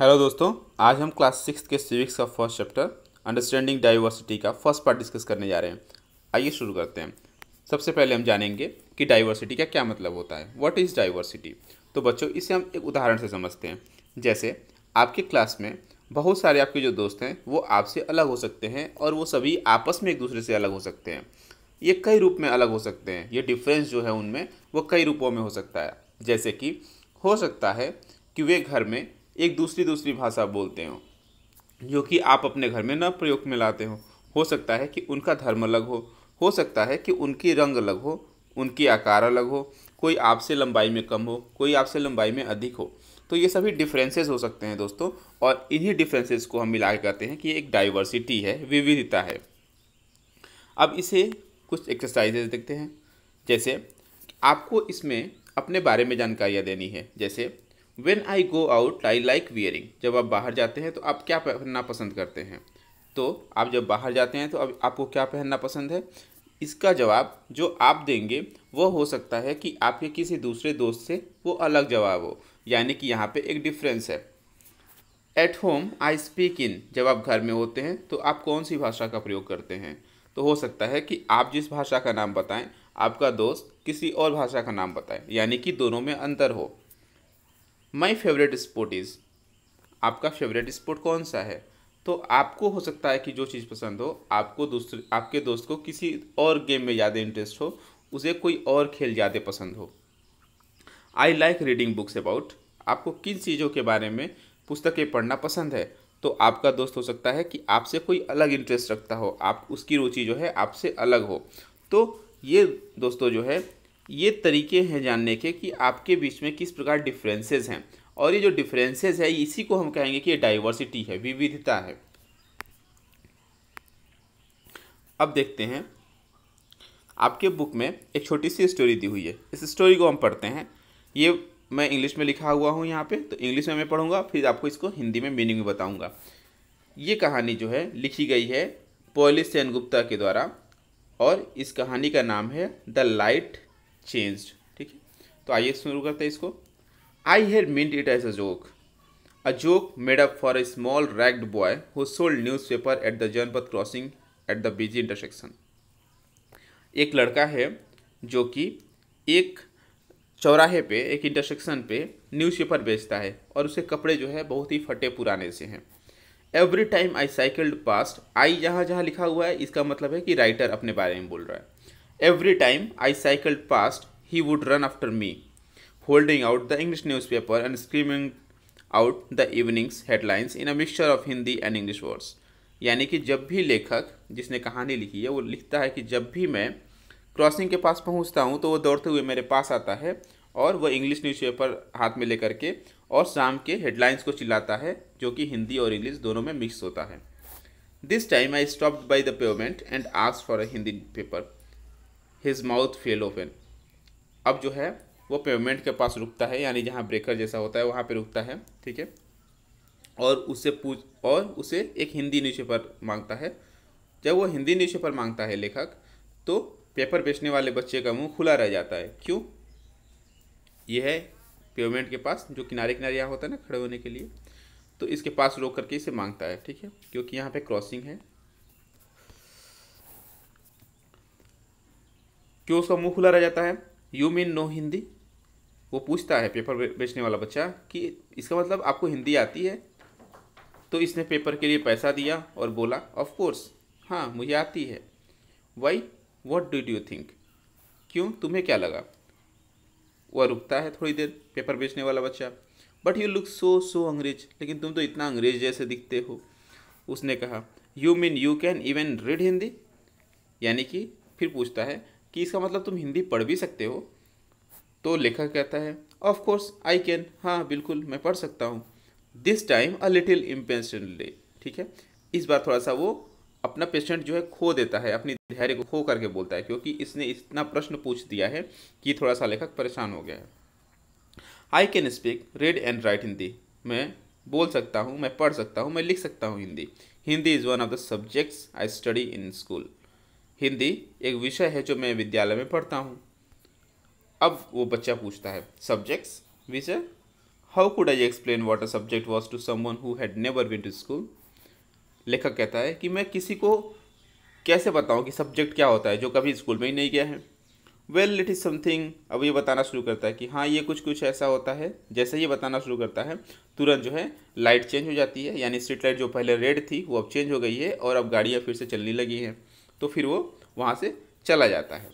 Hello दोस्तों आज हम क्लास सिक्स के सिविक्स का फर्स्ट चैप्टर अंडरस्टैंडिंग डाइवर्सिटी का फर्स्ट पार्ट डिस्कस करने जा रहे हैं आइए शुरू करते हैं सबसे पहले हम जानेंगे कि डाइवर्सिटी का क्या मतलब होता है व्हाट इज़ डाइवर्सिटी तो बच्चों इसे हम एक उदाहरण से समझते हैं जैसे आपके क्लास में बहुत सारे आपके जो दोस्त हैं वो आपसे अलग हो सकते हैं और वो सभी आपस में एक दूसरे से अलग हो सकते हैं ये कई रूप में अलग हो सकते हैं ये डिफरेंस जो है उनमें वो कई रूपों में हो सकता है जैसे कि हो सकता है कि वे घर में एक दूसरी दूसरी भाषा बोलते हों जो कि आप अपने घर में न प्रयोग में लाते हो हो सकता है कि उनका धर्म अलग हो हो सकता है कि उनकी रंग अलग हो उनकी आकार अलग हो कोई आपसे लंबाई में कम हो कोई आपसे लंबाई में अधिक हो तो ये सभी डिफरेंसेस हो सकते हैं दोस्तों और इन्हीं डिफरेंसेस को हम मिला के कहते हैं कि एक डाइवर्सिटी है विविधता है अब इसे कुछ एक्सरसाइजेज देखते हैं जैसे आपको इसमें अपने बारे में जानकारियाँ देनी है जैसे when I go out I like wearing जब आप बाहर जाते हैं तो आप क्या पहनना पसंद करते हैं तो आप जब बाहर जाते हैं तो अब आपको क्या पहनना पसंद है इसका जवाब जो आप देंगे वो हो सकता है कि आपके किसी दूसरे दोस्त से वो अलग जवाब हो यानी कि यहाँ पे एक डिफरेंस है at home I speak in जब आप घर में होते हैं तो आप कौन सी भाषा का प्रयोग करते हैं तो हो सकता है कि आप जिस भाषा का नाम बताएं आपका दोस्त किसी और भाषा का नाम बताएं यानी कि दोनों में अंतर हो माई फेवरेट स्पोर्ट इज़ आपका फेवरेट स्पोर्ट कौन सा है तो आपको हो सकता है कि जो चीज़ पसंद हो आपको दूसरे आपके दोस्त को किसी और गेम में ज़्यादा इंटरेस्ट हो उसे कोई और खेल ज़्यादा पसंद हो I like reading books about आपको किन चीज़ों के बारे में पुस्तकें पढ़ना पसंद है तो आपका दोस्त हो सकता है कि आपसे कोई अलग इंटरेस्ट रखता हो आप उसकी रुचि जो है आपसे अलग हो तो ये दोस्तों जो है ये तरीके हैं जानने के कि आपके बीच में किस प्रकार डिफरेंसेस हैं और ये जो डिफरेंसेस है इसी को हम कहेंगे कि ये डाइवर्सिटी है विविधता है अब देखते हैं आपके बुक में एक छोटी सी स्टोरी दी हुई है इस स्टोरी को हम पढ़ते हैं ये मैं इंग्लिश में लिखा हुआ हूँ यहाँ पे तो इंग्लिश में मैं पढ़ूँगा फिर आपको इसको हिंदी में मीनिंग बताऊँगा ये कहानी जो है लिखी गई है पोलिस सेन गुप्ता के द्वारा और इस कहानी का नाम है द लाइट चेंज ठीक है तो आइए शुरू करते हैं इसको I hear meant it as a joke a joke made up for a small ragged boy who sold newspaper at the Janpath crossing at the busy intersection एक लड़का है जो कि एक चौराहे पे एक इंटरसेक्शन पे न्यूज़पेपर बेचता है और उसके कपड़े जो है बहुत ही फटे पुराने से हैं every time I cycled past I जहाँ जहाँ लिखा हुआ है इसका मतलब है कि राइटर अपने बारे में बोल रहा है Every time I cycled past, he would run after me, holding out the English newspaper and screaming out the evening's headlines in a mixture of Hindi and English words. यानी कि जब भी लेखक जिसने कहानी लिखी है वो लिखता है कि जब भी मैं क्रॉसिंग के पास पहुंचता हूं तो वो दौड़ते हुए मेरे पास आता है और वह इंग्लिश न्यूज़पेपर हाथ में लेकर के और शाम के हेडलाइंस को चिल्लाता है जो कि हिंदी और इंग्लिश दोनों में मिक्स होता है this time I stop by the payment and ask for a Hindi paper his mouth fell open अब जो है वो पेमेंट के पास रुकता है यानी जहाँ ब्रेकर जैसा होता है वहाँ पे रुकता है ठीक है और उसे पूछ और उसे एक हिंदी न्यूज़पेपर मांगता है जब वो हिंदी न्यूज़पेपर मांगता है लेखक तो पेपर बेचने वाले बच्चे का मुंह खुला रह जाता है क्यों यह है पेमेंट के पास जो किनारे किनारे यहाँ होता है ना खड़े होने के लिए तो इसके पास रोक करके इसे मांगता है ठीक है क्योंकि यहाँ पर क्रॉसिंग है क्यों उसका मुंह खुला रह जाता है यू मीन नो हिंदी वो पूछता है पेपर बेचने वाला बच्चा कि इसका मतलब आपको हिंदी आती है तो इसने पेपर के लिए पैसा दिया और बोला ऑफ कोर्स हाँ मुझे आती है why what do you think क्यों तुम्हें क्या लगा वह रुकता है थोड़ी देर पेपर बेचने वाला बच्चा but you look so so अंग्रेज लेकिन तुम तो इतना अंग्रेज जैसे दिखते हो उसने कहा you mean you can even read Hindi यानी कि फिर पूछता है कि इसका मतलब तुम हिंदी पढ़ भी सकते हो तो लेखक कहता है ऑफ कोर्स आई कैन हाँ बिल्कुल मैं पढ़ सकता हूँ this time a little impatiently ठीक है इस बार थोड़ा सा वो अपना पेशेंट जो है खो देता है अपनी धैर्य को खो करके बोलता है क्योंकि इसने इतना प्रश्न पूछ दिया है कि थोड़ा सा लेखक परेशान हो गया है I can speak read and write Hindi मैं बोल सकता हूँ मैं पढ़ सकता हूँ मैं लिख सकता हूँ Hindi Hindi is one of the subjects I study in school Hindi एक विषय है जो मैं विद्यालय में पढ़ता हूँ अब वो बच्चा पूछता है सब्जेक्ट्स विषय how could I explain a subject was to someone who had never been to school लेखक कहता है कि मैं किसी को कैसे बताऊँ कि सब्जेक्ट क्या होता है जो कभी स्कूल में ही नहीं गया है वेल इट इज़ समथिंग अब ये बताना शुरू करता है कि हाँ ये कुछ कुछ ऐसा होता है जैसे ये बताना शुरू करता है तुरंत जो है लाइट चेंज हो जाती है यानी स्ट्रीट लाइट जो पहले रेड थी वो अब चेंज हो गई है और अब गाड़ियाँ फिर से चलने लगी हैं तो फिर वो वहाँ से चला जाता है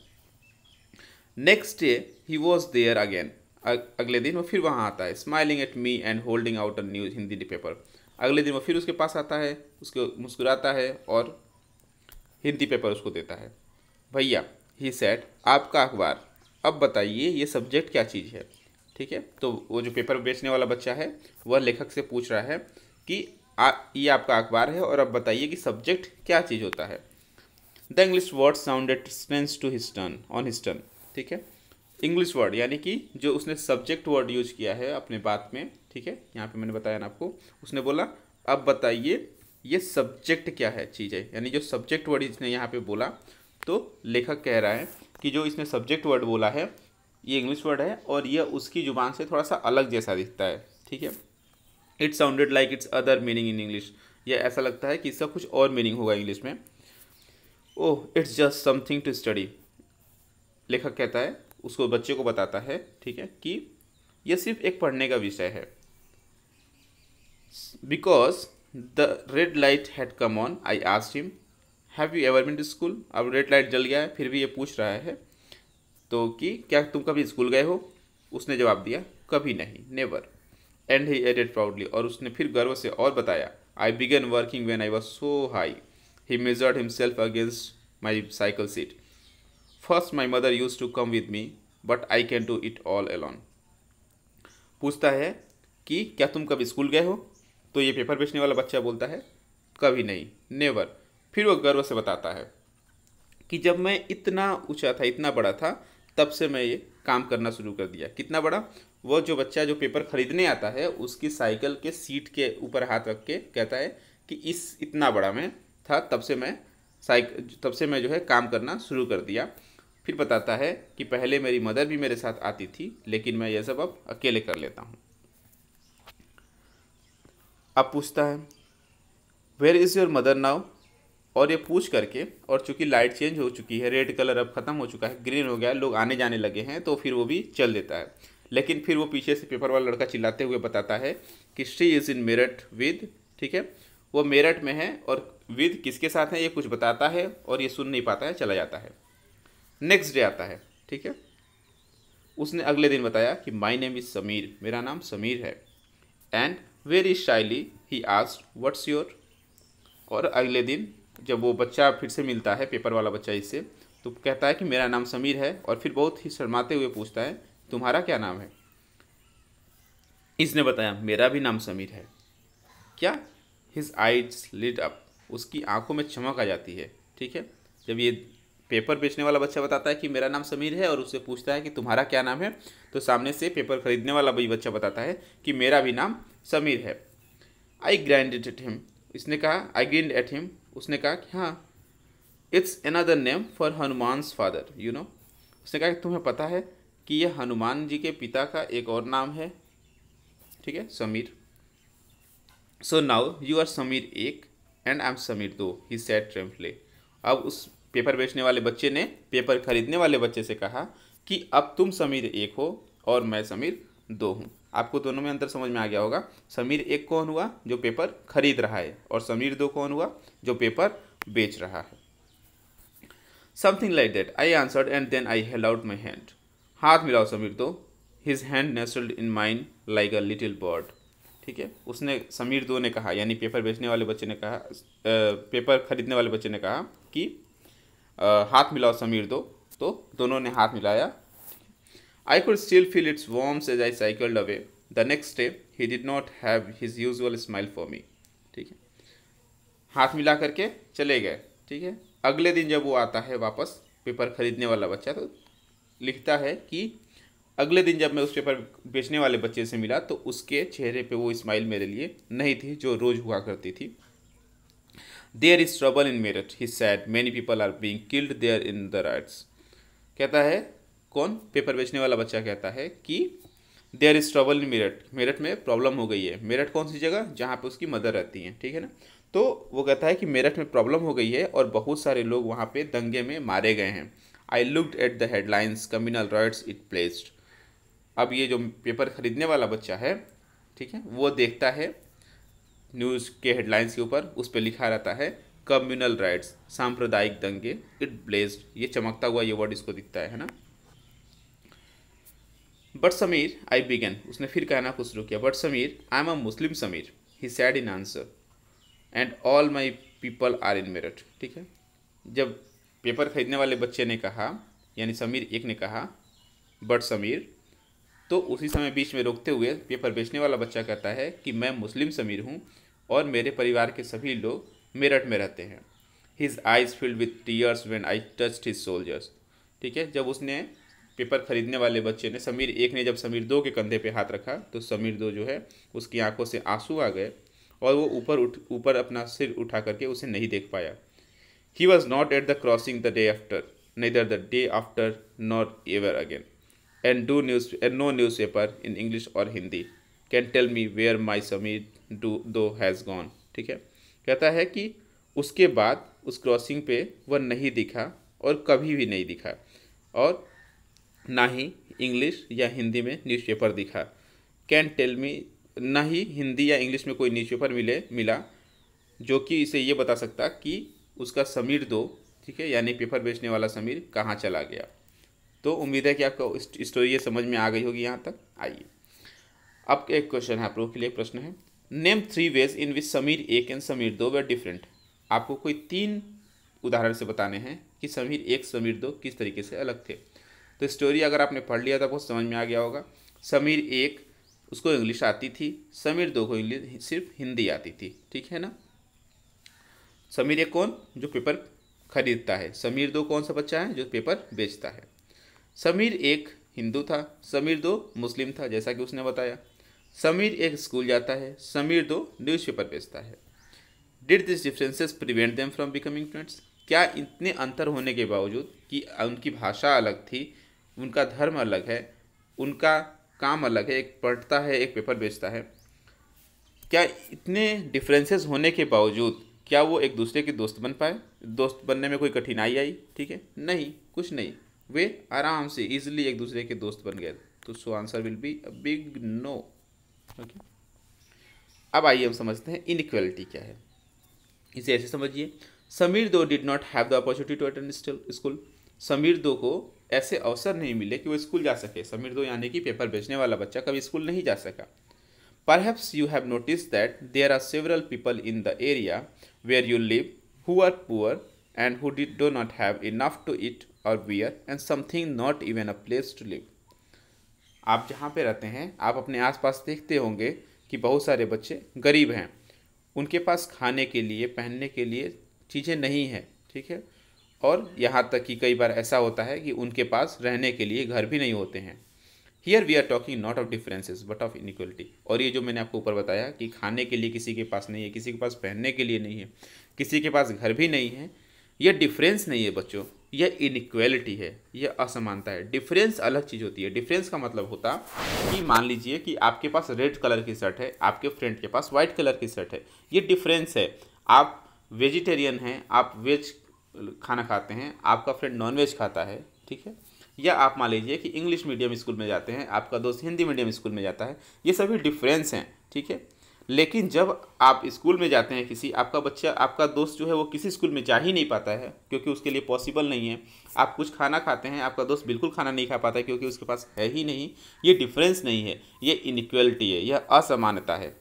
next day he was there again अगले दिन वो फिर वहाँ आता है smiling at me and holding out a news Hindi paper अगले दिन वो फिर उसके पास आता है उसको मुस्कुराता है और हिंदी पेपर उसको देता है भैया ही सेट आपका अखबार अब बताइए ये सब्जेक्ट क्या चीज़ है ठीक है तो वो जो पेपर बेचने वाला बच्चा है वह लेखक से पूछ रहा है कि आ, ये आपका अखबार है और अब बताइए कि सब्जेक्ट क्या चीज़ होता है the English word sounded strange to his turn turn on his turn turn ठीक है इंग्लिश वर्ड यानी कि जो उसने सब्जेक्ट वर्ड यूज किया है अपने बात में ठीक है यहाँ पे मैंने बताया ना आपको उसने बोला अब बताइए ये सब्जेक्ट क्या है चीज़ है यानी जो सब्जेक्ट वर्ड इसने यहाँ पे बोला तो लेखक कह रहा है कि जो इसने सब्जेक्ट वर्ड बोला है ये इंग्लिश वर्ड है और यह उसकी ज़ुबान से थोड़ा सा अलग जैसा दिखता है ठीक है it's sounded like it's other meaning in English यह ऐसा लगता है कि इसका कुछ और मीनिंग होगा इंग्लिश में oh it's just something to study लेखक कहता है उसको बच्चे को बताता है ठीक है कि यह सिर्फ एक पढ़ने का विषय है because the red light had come on I asked him have you ever been to school अब रेड लाइट जल गया है फिर भी ये पूछ रहा है तो कि क्या तुम कभी स्कूल गए हो उसने जवाब दिया कभी नहीं never and he added proudly और उसने फिर गर्व से और बताया I began working when I was so high he measured himself against my cycle seat. First, my mother used to come with me, but I can do it all alone. पूछता है कि क्या तुम कभी स्कूल गए हो तो ये पेपर बेचने वाला बच्चा बोलता है कभी नहीं नेवर फिर वो गर्व से बताता है कि जब मैं इतना ऊंचा था इतना बड़ा था तब से मैं ये काम करना शुरू कर दिया कितना बड़ा वो जो बच्चा जो पेपर खरीदने आता है उसकी साइकिल के सीट के ऊपर हाथ रख के कहता है कि इस इतना बड़ा मैं था तब से मैं साइक तब से मैं जो है काम करना शुरू कर दिया फिर बताता है कि पहले मेरी मदर भी मेरे साथ आती थी लेकिन मैं यह सब अब अकेले कर लेता हूँ अब पूछता है where is your mother now और ये पूछ करके और चूंकि लाइट चेंज हो चुकी है रेड कलर अब ख़त्म हो चुका है ग्रीन हो गया लोग आने जाने लगे हैं तो फिर वो भी चल देता है लेकिन फिर वो पीछे से पेपर वाला लड़का चिल्लाते हुए बताता है कि she is in Meerut with ठीक है वो मेरठ में है और विद किसके साथ है ये कुछ बताता है और ये सुन नहीं पाता है चला जाता है नेक्स्ट डे आता है ठीक है उसने अगले दिन बताया कि माई नेम इज़ समीर मेरा नाम समीर है and very shyly he asked what's your और अगले दिन जब वो बच्चा फिर से मिलता है पेपर वाला बच्चा इससे तो कहता है कि मेरा नाम समीर है और फिर बहुत ही शर्माते हुए पूछता है तुम्हारा क्या नाम है इसने बताया मेरा भी नाम समीर है क्या हिज आइज लिट अप उसकी आंखों में चमक आ जाती है ठीक है जब ये पेपर बेचने वाला बच्चा बताता है कि मेरा नाम समीर है और उससे पूछता है कि तुम्हारा क्या नाम है तो सामने से पेपर खरीदने वाला भी बच्चा बताता है कि मेरा भी नाम समीर है आई ग्रैंडेड एट हिम इसने कहा आई ग्रैंड एट हिम उसने कहा कि हाँ it's another name for Hanuman's father you know उसने कहा कि तुम्हें पता है कि यह हनुमान जी के पिता का एक और नाम है ठीक है Sameer so now you are Sameer एक एंड आई एम समीर दो ही सेट ट्रेम्फले अब उस पेपर बेचने वाले बच्चे ने पेपर खरीदने वाले बच्चे से कहा कि अब तुम समीर एक हो और मैं समीर दो हूँ आपको दोनों में अंतर समझ में आ गया होगा समीर एक कौन हुआ जो पेपर खरीद रहा है और समीर दो कौन हुआ जो पेपर बेच रहा है something like that I answered and then I held out my hand हाथ मिलाओ समीर दो his hand nestled in mind like a little bird ठीक है उसने समीर दो ने कहा यानी पेपर बेचने वाले बच्चे ने कहा पेपर खरीदने वाले बच्चे ने कहा कि हाथ मिलाओ समीर दो तो दोनों ने हाथ मिलाया I could still feel its warmth as I cycle away the next day he did not have his usual smile for me ठीक है हाथ मिला करके चले गए ठीक है अगले दिन जब वो आता है वापस पेपर खरीदने वाला बच्चा तो लिखता है कि अगले दिन जब मैं उस पेपर बेचने वाले बच्चे से मिला तो उसके चेहरे पे वो स्माइल मेरे लिए नहीं थी जो रोज़ हुआ करती थी there is trouble in Meerut he said many people are being killed there in the riots कहता है कौन पेपर बेचने वाला बच्चा कहता है कि there is trouble in Meerut Meerut में प्रॉब्लम हो गई है मेरठ कौन सी जगह जहाँ पर उसकी मदर रहती हैं ठीक है ना तो वो कहता है कि मेरठ में प्रॉब्लम हो गई है और बहुत सारे लोग वहाँ पे दंगे में मारे गए हैं I looked at the headlines communal riots it placed अब ये जो पेपर ख़रीदने वाला बच्चा है ठीक है वो देखता है न्यूज़ के हेडलाइंस के ऊपर उस पर लिखा रहता है कम्युनल राइट्स सांप्रदायिक दंगे इट ब्लेस्ड ये चमकता हुआ ये वर्ड इसको दिखता है ना बट समीर आई बिगन उसने फिर कहना कुछ शुरू किया but Sameer I am a Muslim Sameer he said in answer and all my people are in Meerut ठीक है जब पेपर खरीदने वाले बच्चे ने कहा यानी समीर एक ने कहा बट समीर तो उसी समय बीच में रोकते हुए पेपर बेचने वाला बच्चा कहता है कि मैं मुस्लिम समीर हूँ और मेरे परिवार के सभी लोग मेरठ में रहते हैं his eyes filled with tears when I touched his shoulders ठीक है जब उसने पेपर खरीदने वाले बच्चे ने समीर एक ने जब समीर दो के कंधे पे हाथ रखा तो समीर दो जो है उसकी आंखों से आंसू आ गए और वो ऊपर उठ ऊपर अपना सिर उठा करके उसे नहीं देख पाया he was not at the crossing the day after neither the day after not ever again do news and no newspaper in English और Hindi can tell me where my Sameer two दो हैज़ गॉन ठीक है कहता है कि उसके बाद उस क्रॉसिंग पे वह नहीं दिखा और कभी भी नहीं दिखा और ना ही इंग्लिश या हिंदी में न्यूज़पेपर दिखा कैन टेल मी ना ही हिंदी या इंग्लिश में कोई न्यूज़पेपर मिले मिला जो कि इसे ये बता सकता कि उसका समीर दो ठीक है यानी पेपर बेचने वाला समीर कहाँ चला गया तो उम्मीद है कि आपको स्टोरी ये समझ में आ गई होगी यहाँ तक आइए अब एक क्वेश्चन है आप लोगों के लिए प्रश्न है name three ways in which Sameer एक एंड समीर दो वे डिफरेंट आपको कोई तीन उदाहरण से बताने हैं कि समीर एक समीर दो किस तरीके से अलग थे तो स्टोरी अगर आपने पढ़ लिया तो बहुत समझ में आ गया होगा समीर एक उसको इंग्लिश आती थी समीर दो को इंग्लिश सिर्फ हिंदी आती थी ठीक है ना समीर एक कौन जो पेपर खरीदता है समीर दो कौन सा बच्चा है जो पेपर बेचता है समीर एक हिंदू था समीर दो मुस्लिम था जैसा कि उसने बताया समीर एक स्कूल जाता है समीर दो न्यूज़पेपर बेचता है did this differences prevent them from becoming friends क्या इतने अंतर होने के बावजूद कि उनकी भाषा अलग थी उनका धर्म अलग है उनका काम अलग है एक पढ़ता है एक पेपर बेचता है क्या इतने डिफरेंसेस होने के बावजूद क्या वो एक दूसरे के दोस्त बन पाए दोस्त बनने में कोई कठिनाई आई ठीक है नहीं कुछ नहीं वे आराम से इजिली एक दूसरे के दोस्त बन गए तो so answer will be a big no okay अब आइए हम समझते हैं इनक्वेलिटी क्या है इसे ऐसे समझिए समीर दो did not have the opportunity to attend school Sameer दो को ऐसे अवसर नहीं मिले कि वो स्कूल जा सके समीर दो यानी कि पेपर भेजने वाला बच्चा कभी स्कूल नहीं जा सका पर perhaps you have notice that there are several people in the area where you live who are poor and who did do not have enough to eat or wear and something not even a place to live आप जहाँ पे रहते हैं आप अपने आसपास देखते होंगे कि बहुत सारे बच्चे गरीब हैं उनके पास खाने के लिए पहनने के लिए चीज़ें नहीं हैं ठीक है और यहाँ तक कि कई बार ऐसा होता है कि उनके पास रहने के लिए घर भी नहीं होते हैं here we are talking not of differences but of inequality और ये जो मैंने आपको ऊपर बताया कि खाने के लिए किसी के पास नहीं है किसी के पास पहनने के लिए नहीं है किसी के पास घर भी नहीं है ये डिफरेंस नहीं है बच्चों यह इनक्वेलिटी है यह असमानता है डिफरेंस अलग चीज़ होती है डिफरेंस का मतलब होता कि मान लीजिए कि आपके पास रेड कलर की शर्ट है आपके फ्रेंड के पास वाइट कलर की शर्ट है ये डिफरेंस है आप वेजिटेरियन हैं आप वेज खाना खाते हैं आपका फ्रेंड नॉन वेज खाता है ठीक है या आप मान लीजिए कि इंग्लिश मीडियम स्कूल में जाते हैं आपका दोस्त हिंदी मीडियम स्कूल में जाता है ये सभी डिफरेंस हैं ठीक है लेकिन जब आप स्कूल में जाते हैं किसी आपका बच्चा आपका दोस्त जो है वो किसी स्कूल में जा ही नहीं पाता है क्योंकि उसके लिए पॉसिबल नहीं है आप कुछ खाना खाते हैं आपका दोस्त बिल्कुल खाना नहीं खा पाता है क्योंकि उसके पास है ही नहीं ये डिफरेंस नहीं है ये इनक्वलिटी है यह असमानता है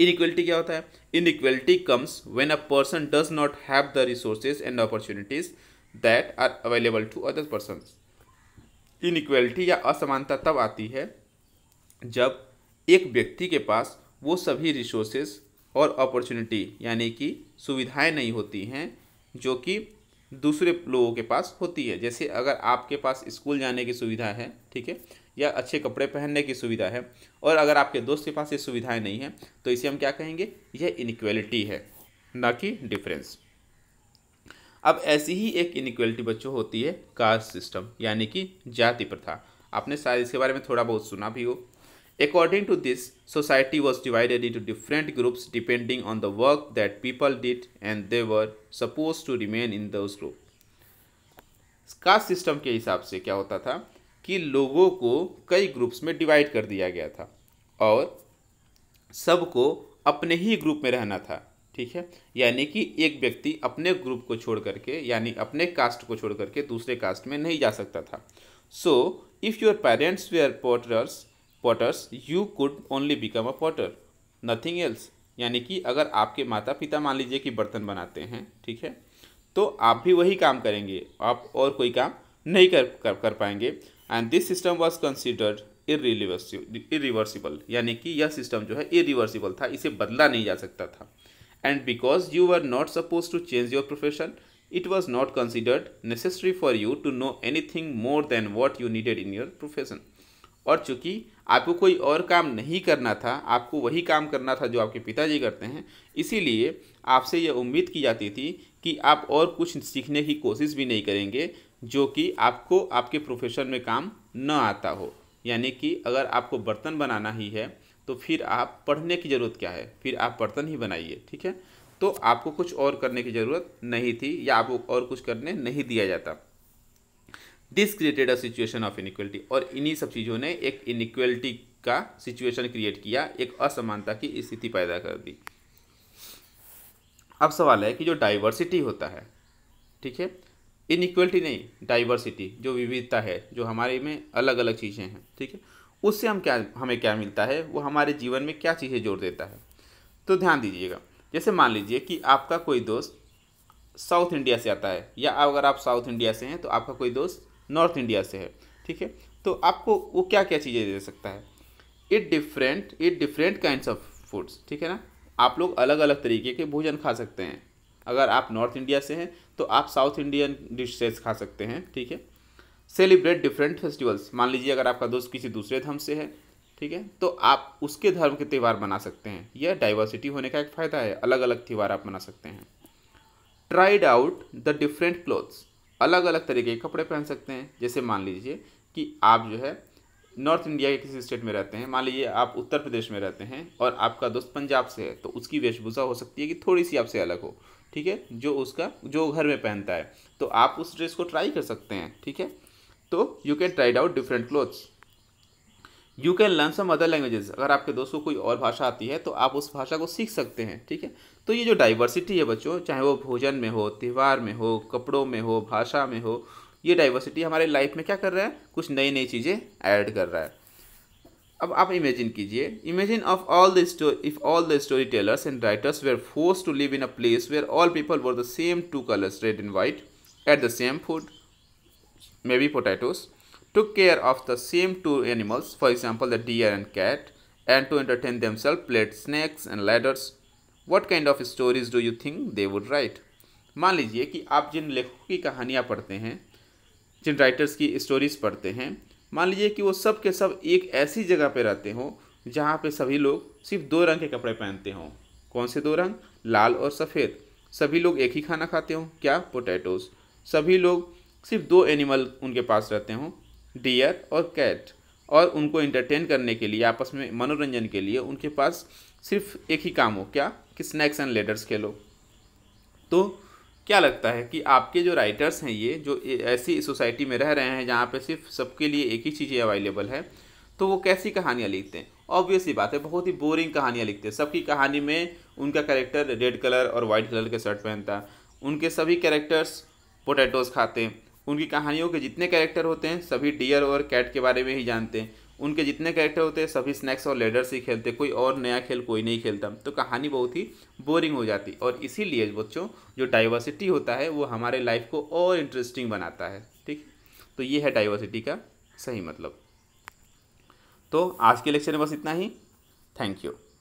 इनक्वलिटी क्या होता है inequality comes when a person does not have the resources and opportunities that are available to other person inequality या असमानता तब आती है जब एक व्यक्ति के पास वो सभी रिसोर्सेस और अपॉर्चुनिटी यानी कि सुविधाएं नहीं होती हैं जो कि दूसरे लोगों के पास होती है जैसे अगर आपके पास स्कूल जाने की सुविधा है ठीक है या अच्छे कपड़े पहनने की सुविधा है और अगर आपके दोस्त के पास ये सुविधाएं नहीं हैं तो इसे हम क्या कहेंगे यह इनक्वलिटी है ना कि डिफरेंस अब ऐसी ही एक इनक्वलिटी बच्चों होती है कास्ट सिस्टम यानी कि जाति प्रथा आपने शायद इसके बारे में थोड़ा बहुत सुना भी हो According to this, society was divided into different groups depending on the work that people did and they were supposed to remain in those group. Caste system के हिसाब से क्या होता था कि लोगों को कई ग्रुप्स में डिवाइड कर दिया गया था और सबको अपने ही ग्रुप में रहना था ठीक है यानी कि एक व्यक्ति अपने ग्रुप को छोड़ करके यानी अपने कास्ट को छोड़ करके दूसरे कास्ट में नहीं जा सकता था so if your parents were porters potters you could only become a potter nothing else यानी कि अगर आपके माता पिता मान लीजिए कि बर्तन बनाते हैं ठीक है तो आप भी वही काम करेंगे आप और कोई काम नहीं कर कर, कर पाएंगे and this system was considered irreversible यानी कि यह सिस्टम जो है इरिवर्सिबल था इसे बदला नहीं जा सकता था and because you are not suppose to change your profession it was not considered necessary for you to know anything more than what you needed in your profession और चूँकि आपको कोई और काम नहीं करना था आपको वही काम करना था जो आपके पिताजी करते हैं इसीलिए आपसे यह उम्मीद की जाती थी कि आप और कुछ सीखने की कोशिश भी नहीं करेंगे जो कि आपको आपके प्रोफेशन में काम न आता हो यानी कि अगर आपको बर्तन बनाना ही है तो फिर आप पढ़ने की ज़रूरत क्या है फिर आप बर्तन ही बनाइए ठीक है तो आपको कुछ और करने की ज़रूरत नहीं थी या आपको और कुछ करने नहीं दिया जाता this created a situation of inequality और इन्हीं सब चीज़ों ने एक इनिक्वलिटी का सिचुएशन क्रिएट किया एक असमानता की स्थिति पैदा कर दी अब सवाल है कि जो डाइवर्सिटी होता है ठीक है इनिक्वलिटी नहीं डाइवर्सिटी जो विविधता है जो हमारे में अलग अलग चीज़ें हैं ठीक है उससे हम क्या हमें क्या मिलता है वो हमारे जीवन में क्या चीज़ें जोड़ देता है तो ध्यान दीजिएगा जैसे मान लीजिए कि आपका कोई दोस्त साउथ इंडिया से आता है या अगर आप साउथ इंडिया से हैं तो आपका कोई दोस्त नॉर्थ इंडिया से है ठीक है तो आपको वो क्या क्या चीज़ें दे सकता है it different it different kind of foods ठीक है ना आप लोग अलग अलग तरीके के भोजन खा सकते हैं अगर आप नॉर्थ इंडिया से हैं तो आप साउथ इंडियन डिशेज खा सकते हैं ठीक है सेलिब्रेट डिफरेंट फेस्टिवल्स मान लीजिए अगर आपका दोस्त किसी दूसरे धर्म से है ठीक है तो आप उसके धर्म के त्यौहार मना सकते हैं यह डाइवर्सिटी होने का एक फ़ायदा है अलग अलग त्यौहार आप मना सकते हैं tried out the different clothes अलग अलग तरीके के कपड़े पहन सकते हैं जैसे मान लीजिए कि आप जो है नॉर्थ इंडिया के किसी स्टेट में रहते हैं मान लीजिए आप उत्तर प्रदेश में रहते हैं और आपका दोस्त पंजाब से है तो उसकी वेशभूषा हो सकती है कि थोड़ी सी आपसे अलग हो ठीक है जो उसका जो घर में पहनता है तो आप उस ड्रेस को ट्राई कर सकते हैं ठीक है तो you can tried out different clothes you can learn some other languages अगर आपके दोस्त को कोई और भाषा आती है तो आप उस भाषा को सीख सकते हैं ठीक है तो ये जो डाइवर्सिटी है बच्चों चाहे वो भोजन में हो त्यौहार में हो कपड़ों में हो भाषा में हो ये डाइवर्सिटी हमारे लाइफ में क्या कर रहा है कुछ नई नई चीज़ें ऐड कर रहा है अब आप इमेजिन कीजिए imagine of all the story if all the story tellers and writers were force to live in a place where all people were the same two colours red and white ate the same food maybe potatoes took care of the same two animals, for example the deer and cat, and to entertain themselves played snakes and ladders. What kind of stories do you think they would write? मान लीजिए कि आप जिन लेखकों की कहानियाँ पढ़ते हैं जिन writers की स्टोरीज पढ़ते हैं मान लीजिए कि वो सब के सब एक ऐसी जगह पर रहते हों जहाँ पे सभी लोग सिर्फ दो रंग के कपड़े पहनते हों कौन से दो रंग लाल और सफ़ेद सभी लोग एक ही खाना खाते हों क्या पोटैटोज सभी लोग सिर्फ दो एनिमल उनके पास रहते हों डियर और कैट और उनको इंटरटेन करने के लिए आपस में मनोरंजन के लिए उनके पास सिर्फ एक ही काम हो क्या कि स्नैक्स एंड लेडर्स खेलो तो क्या लगता है कि आपके जो राइटर्स हैं ये जो ऐसी सोसाइटी में रह रहे हैं जहाँ पे सिर्फ सबके लिए एक ही चीज़ें अवेलेबल है तो वो कैसी कहानियाँ लिखते हैं ऑब्वियसली बात है बहुत ही बोरिंग कहानियाँ लिखते हैं सबकी कहानी में उनका कैरेक्टर रेड कलर और वाइट कलर के शर्ट पहनता है उनके सभी कैरेक्टर्स पोटैटोज़ खाते हैं उनकी कहानियों के जितने कैरेक्टर होते हैं सभी डियर और कैट के बारे में ही जानते हैं उनके जितने कैरेक्टर होते हैं सभी स्नैक्स और लेडर्स ही खेलते कोई और नया खेल कोई नहीं खेलता तो कहानी बहुत ही बोरिंग हो जाती और इसीलिए बच्चों जो डाइवर्सिटी होता है वो हमारे लाइफ को और इंटरेस्टिंग बनाता है ठीक तो ये है डाइवर्सिटी का सही मतलब तो आज के लेक्चर में बस इतना ही थैंक यू